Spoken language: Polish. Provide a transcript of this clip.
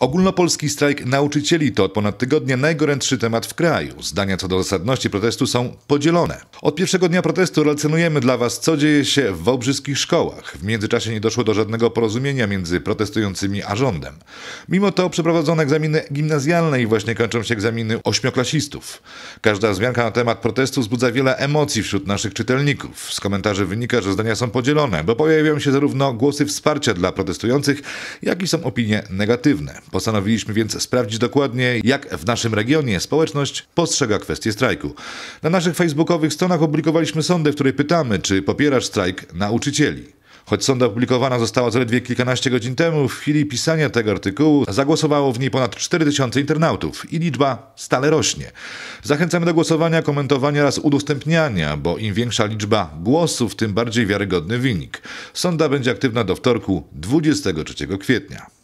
Ogólnopolski strajk nauczycieli to od ponad tygodnia najgorętszy temat w kraju. Zdania co do zasadności protestu są podzielone. Od pierwszego dnia protestu relacjonujemy dla Was, co dzieje się w obrzyskich szkołach. W międzyczasie nie doszło do żadnego porozumienia między protestującymi a rządem. Mimo to przeprowadzono egzaminy gimnazjalne i właśnie kończą się egzaminy ośmioklasistów. Każda wzmianka na temat protestu wzbudza wiele emocji wśród naszych czytelników. Z komentarzy wynika, że zdania są podzielone, bo pojawiają się zarówno głosy wsparcia dla protestujących, jak i są opinie negatywne. Postanowiliśmy więc sprawdzić dokładnie, jak w naszym regionie społeczność postrzega kwestię strajku. Na naszych facebookowych stronach opublikowaliśmy sondę, w której pytamy, czy popierasz strajk nauczycieli. Choć sonda opublikowana została zaledwie kilkanaście godzin temu, w chwili pisania tego artykułu zagłosowało w niej ponad 4000 internautów i liczba stale rośnie. Zachęcamy do głosowania, komentowania oraz udostępniania, bo im większa liczba głosów, tym bardziej wiarygodny wynik. Sonda będzie aktywna do wtorku 23 kwietnia.